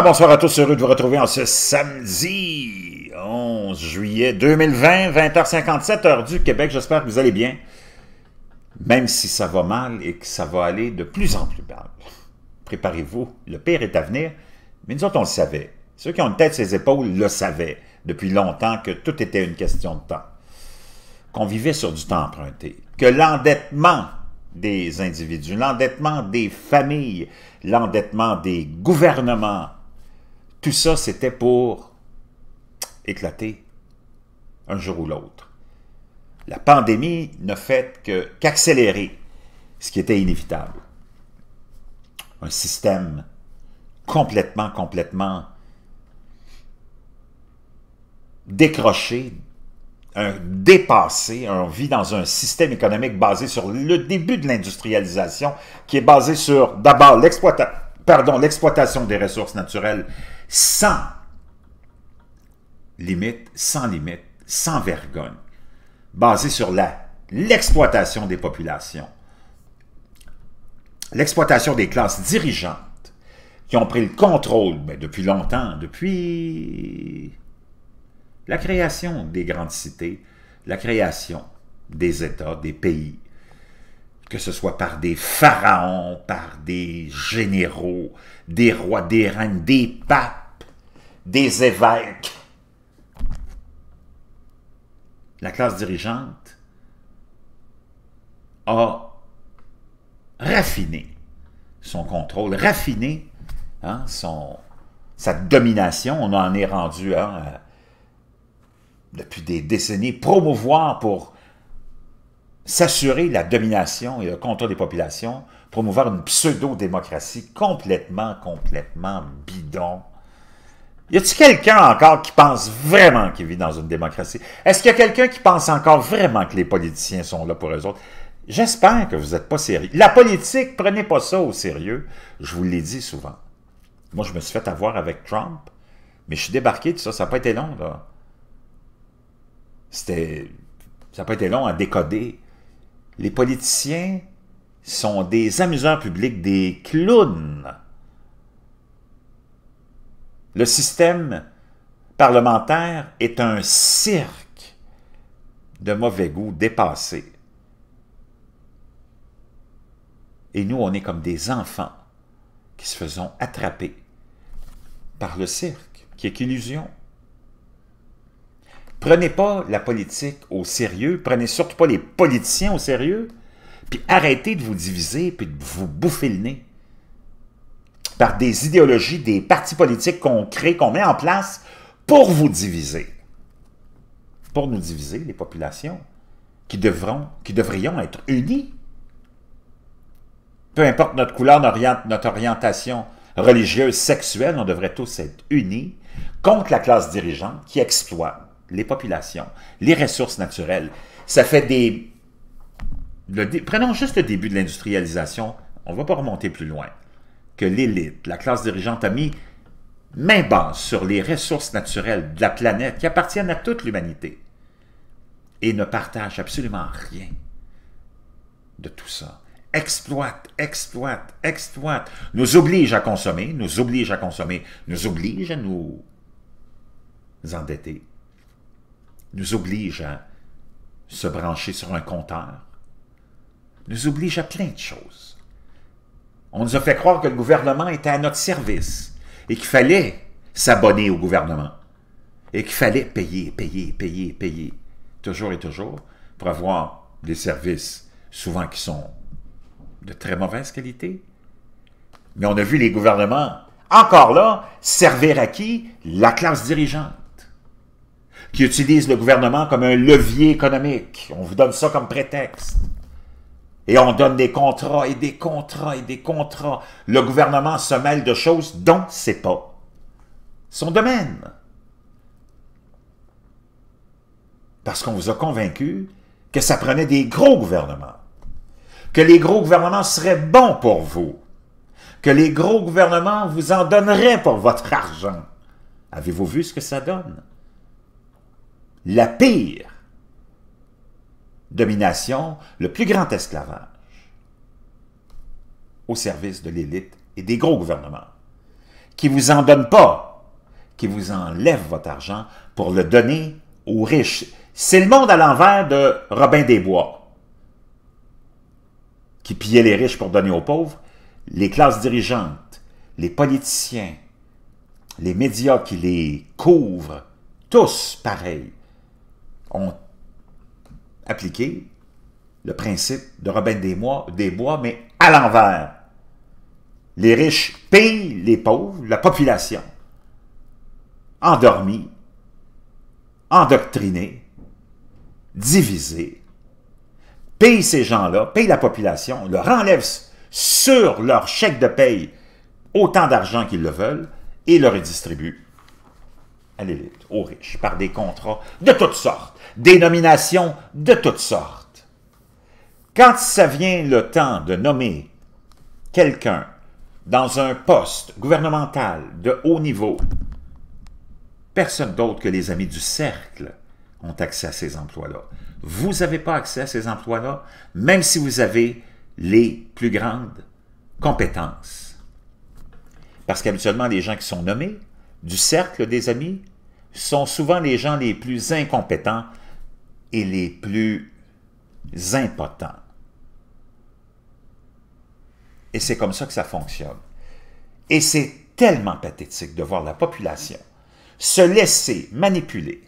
bonsoir à tous, heureux de vous retrouver en ce samedi 11 juillet 2020, 20h57, heure du Québec. J'espère que vous allez bien, même si ça va mal et que ça va aller de plus en plus mal. Préparez-vous, le pire est à venir, mais nous autres, on le savait. Ceux qui ont une tête sur les épaules le savaient depuis longtemps que tout était une question de temps, qu'on vivait sur du temps emprunté, que l'endettement des individus, l'endettement des familles, l'endettement des gouvernements tout ça, c'était pour éclater un jour ou l'autre. La pandémie ne fait qu'accélérer ce qui était inévitable. Un système complètement, complètement décroché, un dépassé. On vit dans un système économique basé sur le début de l'industrialisation, qui est basé sur d'abord l'exploitation pardon, l'exploitation des ressources naturelles sans limite, sans limite, sans vergogne, basée sur l'exploitation des populations, l'exploitation des classes dirigeantes qui ont pris le contrôle mais ben, depuis longtemps, depuis la création des grandes cités, la création des États, des pays, que ce soit par des pharaons, par des généraux, des rois, des reines, des papes, des évêques. La classe dirigeante a raffiné son contrôle, raffiné hein, son, sa domination. On en est rendu hein, depuis des décennies, promouvoir pour s'assurer la domination et le contrôle des populations, promouvoir une pseudo-démocratie complètement, complètement bidon. Y a-t-il quelqu'un encore qui pense vraiment qu'il vit dans une démocratie? Est-ce qu'il y a quelqu'un qui pense encore vraiment que les politiciens sont là pour eux autres? J'espère que vous n'êtes pas sérieux. La politique, prenez pas ça au sérieux. Je vous l'ai dit souvent. Moi, je me suis fait avoir avec Trump, mais je suis débarqué, de ça, ça n'a pas été long, là. C'était... Ça n'a pas été long à décoder les politiciens sont des amuseurs publics, des clowns. Le système parlementaire est un cirque de mauvais goût dépassé. Et nous, on est comme des enfants qui se faisons attraper par le cirque, qui est qu'illusion. Prenez pas la politique au sérieux, prenez surtout pas les politiciens au sérieux, puis arrêtez de vous diviser puis de vous bouffer le nez par des idéologies, des partis politiques qu'on crée, qu'on met en place pour vous diviser. Pour nous diviser, les populations, qui, devront, qui devrions être unies. Peu importe notre couleur, notre orientation religieuse, sexuelle, on devrait tous être unis contre la classe dirigeante qui exploite les populations, les ressources naturelles. Ça fait des... Prenons juste le début de l'industrialisation, on ne va pas remonter plus loin, que l'élite, la classe dirigeante a mis main basse sur les ressources naturelles de la planète qui appartiennent à toute l'humanité et ne partage absolument rien de tout ça. Exploite, exploite, exploite, nous oblige à consommer, nous oblige à consommer, nous oblige à nous endetter, nous oblige à se brancher sur un compteur, nous oblige à plein de choses. On nous a fait croire que le gouvernement était à notre service et qu'il fallait s'abonner au gouvernement et qu'il fallait payer, payer, payer, payer, toujours et toujours, pour avoir des services souvent qui sont de très mauvaise qualité. Mais on a vu les gouvernements, encore là, servir à qui? La classe dirigeante qui utilisent le gouvernement comme un levier économique. On vous donne ça comme prétexte. Et on donne des contrats et des contrats et des contrats. Le gouvernement se mêle de choses dont c'est pas son domaine. Parce qu'on vous a convaincu que ça prenait des gros gouvernements. Que les gros gouvernements seraient bons pour vous. Que les gros gouvernements vous en donneraient pour votre argent. Avez-vous vu ce que ça donne? la pire domination, le plus grand esclavage au service de l'élite et des gros gouvernements, qui vous en donnent pas, qui vous enlèvent votre argent pour le donner aux riches. C'est le monde à l'envers de Robin des Bois, qui pillait les riches pour donner aux pauvres, les classes dirigeantes, les politiciens, les médias qui les couvrent, tous pareils, ont appliqué le principe de Robin des, Bois, mais à l'envers. Les riches payent les pauvres, la population, endormie, endoctrinée, divisée, paye ces gens-là, payent la population, leur enlève sur leur chèque de paye autant d'argent qu'ils le veulent et le redistribue aux riches, par des contrats de toutes sortes, des nominations de toutes sortes. Quand ça vient le temps de nommer quelqu'un dans un poste gouvernemental de haut niveau, personne d'autre que les amis du cercle ont accès à ces emplois-là. Vous n'avez pas accès à ces emplois-là, même si vous avez les plus grandes compétences. Parce qu'habituellement, les gens qui sont nommés du cercle des amis sont souvent les gens les plus incompétents et les plus impotents. Et c'est comme ça que ça fonctionne. Et c'est tellement pathétique de voir la population se laisser manipuler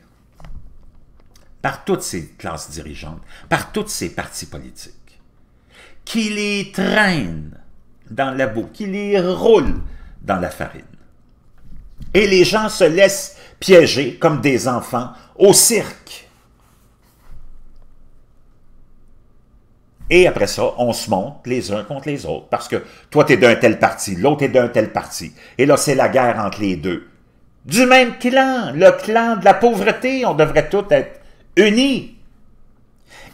par toutes ces classes dirigeantes, par tous ces partis politiques, qui les traînent dans la boue, qui les roulent dans la farine. Et les gens se laissent piégés comme des enfants au cirque. Et après ça, on se monte les uns contre les autres, parce que toi, tu es d'un tel parti, l'autre est d'un tel parti. Et là, c'est la guerre entre les deux. Du même clan, le clan de la pauvreté, on devrait tous être unis.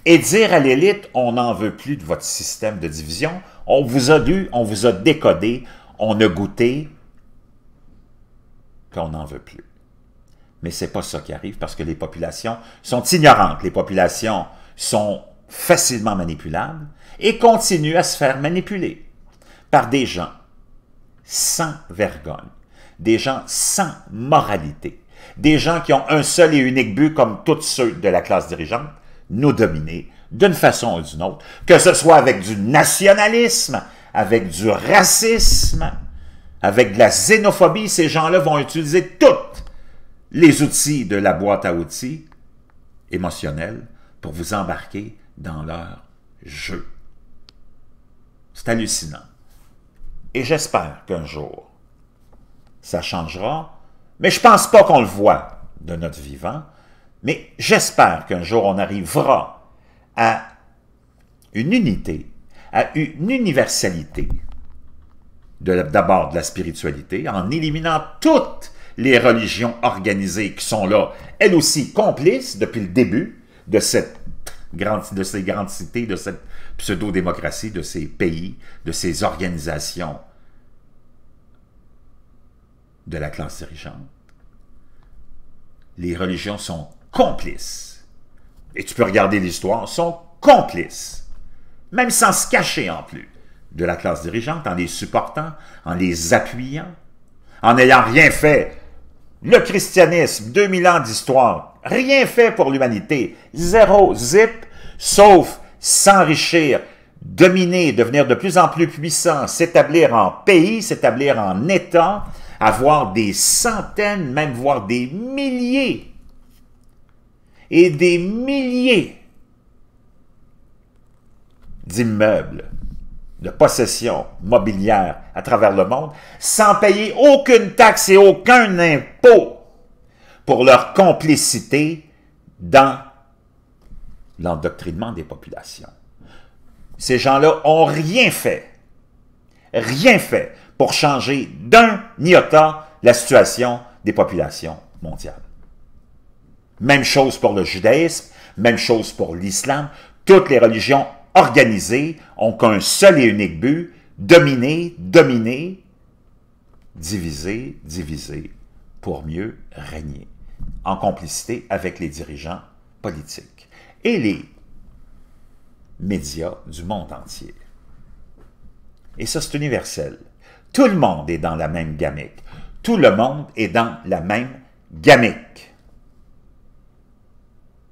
Et dire à l'élite, on n'en veut plus de votre système de division, on vous a dû, on vous a décodé, on a goûté, qu'on n'en veut plus. Mais c'est pas ça qui arrive parce que les populations sont ignorantes. Les populations sont facilement manipulables et continuent à se faire manipuler par des gens sans vergogne, des gens sans moralité, des gens qui ont un seul et unique but, comme tous ceux de la classe dirigeante, nous dominer d'une façon ou d'une autre, que ce soit avec du nationalisme, avec du racisme, avec de la xénophobie, ces gens-là vont utiliser toutes les outils de la boîte à outils émotionnelle pour vous embarquer dans leur jeu. C'est hallucinant. Et j'espère qu'un jour, ça changera, mais je pense pas qu'on le voit de notre vivant, mais j'espère qu'un jour on arrivera à une unité, à une universalité, d'abord de, la spiritualité, en éliminant toutes les religions organisées qui sont là, elles aussi complices depuis le début de, cette grande, de ces grandes cités, de cette pseudo-démocratie, de ces pays, de ces organisations de la classe dirigeante. Les religions sont complices. Et tu peux regarder l'histoire, sont complices, même sans se cacher en plus, de la classe dirigeante en les supportant, en les appuyant, en n'ayant rien fait le christianisme, 2000 ans d'histoire, rien fait pour l'humanité, zéro zip, sauf s'enrichir, dominer, devenir de plus en plus puissant, s'établir en pays, s'établir en État, avoir des centaines, même voire des milliers, et des milliers d'immeubles de possession mobilière à travers le monde sans payer aucune taxe et aucun impôt pour leur complicité dans l'endoctrinement des populations. Ces gens-là ont rien fait, rien fait pour changer d'un iota la situation des populations mondiales. Même chose pour le judaïsme, même chose pour l'islam. Toutes les religions organisés, ont qu'un seul et unique but, dominer, dominer, diviser, diviser, pour mieux régner, en complicité avec les dirigeants politiques et les médias du monde entier. Et ça, c'est universel. Tout le monde est dans la même gamique. Tout le monde est dans la même gamique.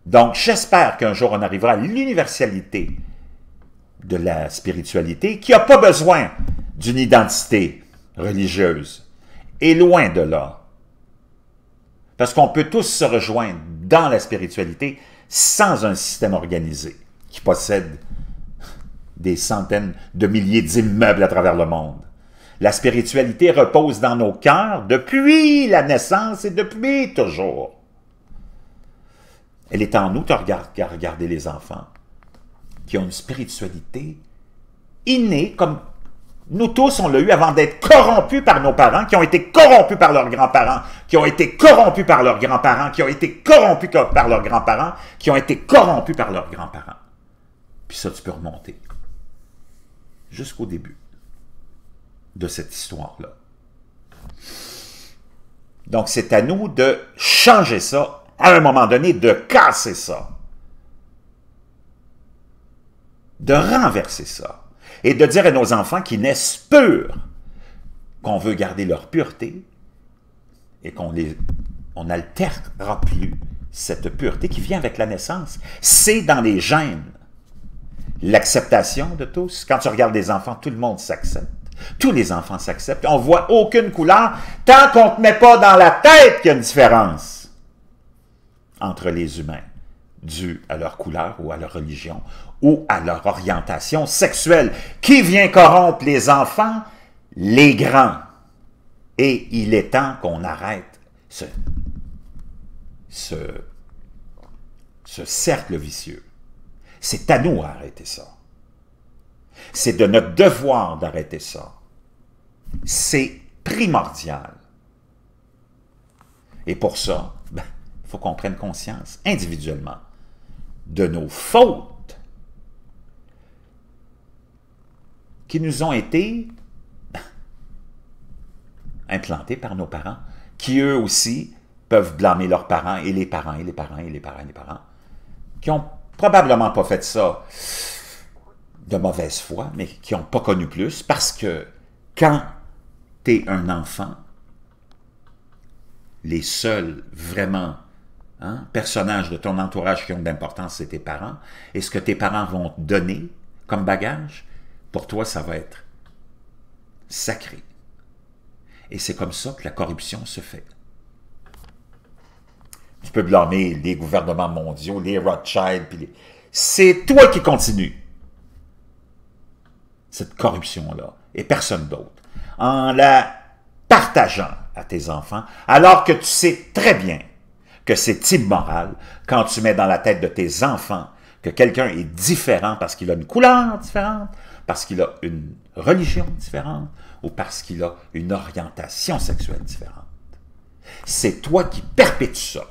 Donc, j'espère qu'un jour, on arrivera à l'universalité de la spiritualité qui n'a pas besoin d'une identité religieuse. Et loin de là. Parce qu'on peut tous se rejoindre dans la spiritualité sans un système organisé qui possède des centaines de milliers d'immeubles à travers le monde. La spiritualité repose dans nos cœurs depuis la naissance et depuis toujours. Elle est en nous, tu regardes, les enfants qui ont une spiritualité innée, comme nous tous, on l'a eu avant d'être corrompus par nos parents, qui ont été corrompus par leurs grands-parents, qui ont été corrompus par leurs grands-parents, qui ont été corrompus par leurs grands-parents, qui ont été corrompus par leurs grands-parents. Puis ça, tu peux remonter jusqu'au début de cette histoire-là. Donc, c'est à nous de changer ça, à un moment donné, de casser ça de renverser ça et de dire à nos enfants qui naissent purs qu'on veut garder leur pureté et qu'on les on plus cette pureté qui vient avec la naissance. C'est dans les gènes. L'acceptation de tous. Quand tu regardes les enfants, tout le monde s'accepte. Tous les enfants s'acceptent. On voit aucune couleur tant qu'on ne te met pas dans la tête qu'il y a une différence entre les humains due à leur couleur ou à leur religion ou à leur orientation sexuelle. Qui vient corrompre les enfants? Les grands. Et il est temps qu'on arrête ce, ce, cercle vicieux. C'est à nous d'arrêter ça. C'est de notre devoir d'arrêter ça. C'est primordial. Et pour ça, il ben, faut qu'on prenne conscience individuellement de nos fautes qui nous ont été implantés par nos parents, qui eux aussi peuvent blâmer leurs parents et les parents et les parents et les parents et les parents, qui ont probablement pas fait ça de mauvaise foi, mais qui n'ont pas connu plus, parce que quand tu es un enfant, les seuls vraiment hein, personnages de ton entourage qui ont d'importance, c'est tes parents, et ce que tes parents vont te donner comme bagage, pour toi, ça va être sacré. Et c'est comme ça que la corruption se fait. Tu peux blâmer les gouvernements mondiaux, les Rothschild, puis c'est toi qui continues cette corruption-là, et personne d'autre, en la partageant à tes enfants, alors que tu sais très bien que c'est immoral quand tu mets dans la tête de tes enfants que quelqu'un est différent parce qu'il a une couleur différente, parce qu'il a une religion différente ou parce qu'il a une orientation sexuelle différente. C'est toi qui perpétue ça.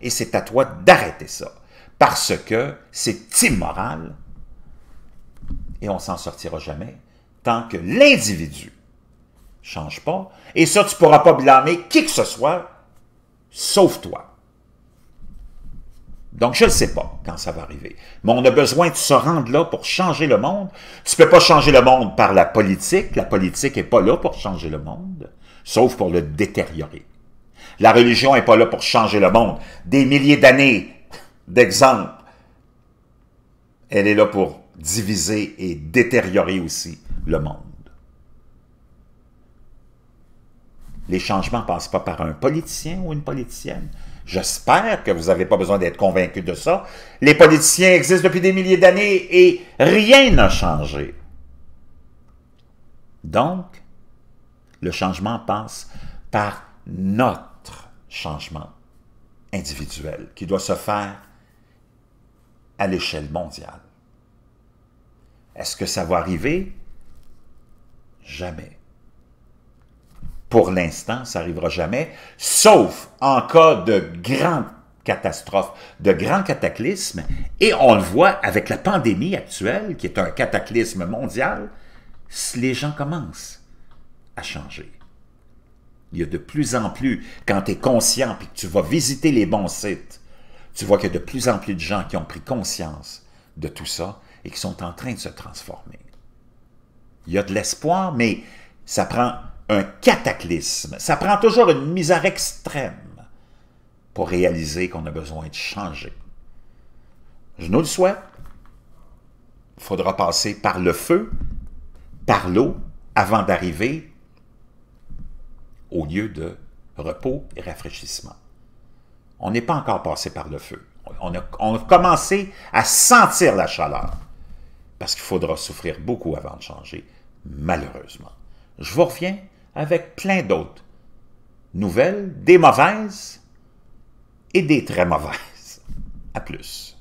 Et c'est à toi d'arrêter ça. Parce que c'est immoral et on s'en sortira jamais tant que l'individu change pas. Et ça, tu pourras pas blâmer qui que ce soit, sauf toi. Donc, je ne sais pas quand ça va arriver. Mais on a besoin de se rendre là pour changer le monde. Tu ne peux pas changer le monde par la politique. La politique n'est pas là pour changer le monde, sauf pour le détériorer. La religion n'est pas là pour changer le monde. Des milliers d'années d'exemple, Elle est là pour diviser et détériorer aussi le monde. Les changements ne passent pas par un politicien ou une politicienne, J'espère que vous n'avez pas besoin d'être convaincu de ça. Les politiciens existent depuis des milliers d'années et rien n'a changé. Donc, le changement passe par notre changement individuel qui doit se faire à l'échelle mondiale. Est-ce que ça va arriver? Jamais pour l'instant, ça n'arrivera jamais, sauf en cas de grande catastrophe, de grand cataclysme. et on le voit avec la pandémie actuelle, qui est un cataclysme mondial, les gens commencent à changer. Il y a de plus en plus, quand tu es conscient et que tu vas visiter les bons sites, tu vois qu'il y a de plus en plus de gens qui ont pris conscience de tout ça et qui sont en train de se transformer. Il y a de l'espoir, mais ça prend un cataclysme. Ça prend toujours une misère extrême pour réaliser qu'on a besoin de changer. Je nous le souhaite. Il faudra passer par le feu, par l'eau, avant d'arriver au lieu de repos et rafraîchissement. On n'est pas encore passé par le feu. On a, on a commencé à sentir la chaleur parce qu'il faudra souffrir beaucoup avant de changer, malheureusement. Je vous reviens avec plein d'autres nouvelles, des mauvaises et des très mauvaises. À plus.